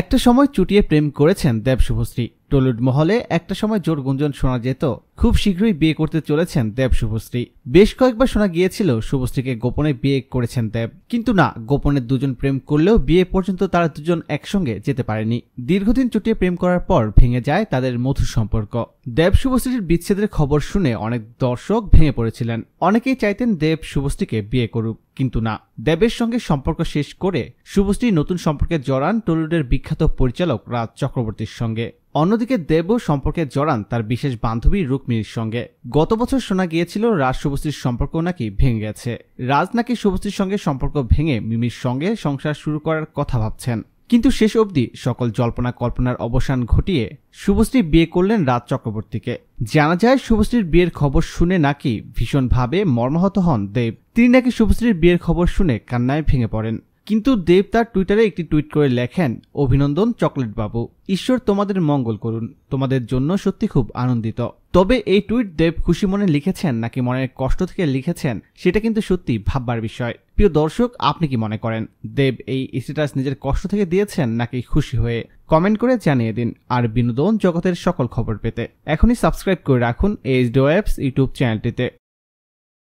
একটা সময় চুটিয়ে প্রেম করেছেন দেব শুভশ্রী টলিউড মহলে একটা সময় জোর গুঞ্জন শোনা যেত খুব শীঘ্রই বিয়ে করতে চলেছেন দেব শুভশ্রী বেশ কয়েকবার শোনা গিয়েছিল শুভশ্রীকে গোপনে বিয়ে করেছেন দেব কিন্তু না গোপনে দুজন প্রেম করলেও বিয়ে পর্যন্ত তারা দুজন একসঙ্গে যেতে পারেনি দীর্ঘদিন চুটিয়ে প্রেম করার পর ভেঙে যায় তাদের মধুর সম্পর্ক দেব শুভশ্রীর বিচ্ছেদের খবর শুনে অনেক দর্শক ভেঙে পড়েছিলেন অনেকেই চাইতেন দেব শুভশ্রীকে বিয়ে করুক কিন্তু না দেবের সঙ্গে সম্পর্ক শেষ করে শুভশ্রী নতুন সম্পর্কে জড়ান টলিউডের বিখ্যাত পরিচালক রাজ চক্রবর্তীর সঙ্গে অন্যদিকে দেব সম্পর্কে জড়ান তার বিশেষ বান্ধবী রুক্মিণীর সঙ্গে গত বছর শোনা গিয়েছিল রাজ শুভশ্রীর সম্পর্ক নাকি ভেঙে গেছে রাজ নাকি শুভশ্রীর সঙ্গে সম্পর্ক ভেঙে মিমির সঙ্গে সংসার শুরু করার কথা ভাবছেন কিন্তু শেষ অবধি সকল জল্পনা কল্পনার অবসান ঘটিয়ে শুভশ্রী বিয়ে করলেন রাজ চক্রবর্তীকে জানা যায় শুভশ্রীর বিয়ের খবর শুনে নাকি ভীষণভাবে মর্মাহত হন দেব তিনি নাকি শুভশ্রীর বিয়ের খবর শুনে কান্নায় ভেঙে পড়েন কিন্তু দেব তার টুইটারে একটি টুইট করে লেখেন অভিনন্দন চকলেট বাবু ঈশ্বর তোমাদের মঙ্গল করুন তোমাদের জন্য সত্যি খুব আনন্দিত তবে এই টুইট দেব খুশি মনে লিখেছেন নাকি মনের কষ্ট থেকে লিখেছেন সেটা কিন্তু সত্যি ভাববার বিষয় প্রিয় দর্শক আপনি কি মনে করেন দেব এই স্ট্যাটাস নিজের কষ্ট থেকে দিয়েছেন নাকি খুশি হয়ে কমেন্ট করে জানিয়ে দিন আর বিনোদন জগতের সকল খবর পেতে এখনই সাবস্ক্রাইব করে রাখুন এইচ ডো অ্যাপস ইউটিউব চ্যানেলটিতে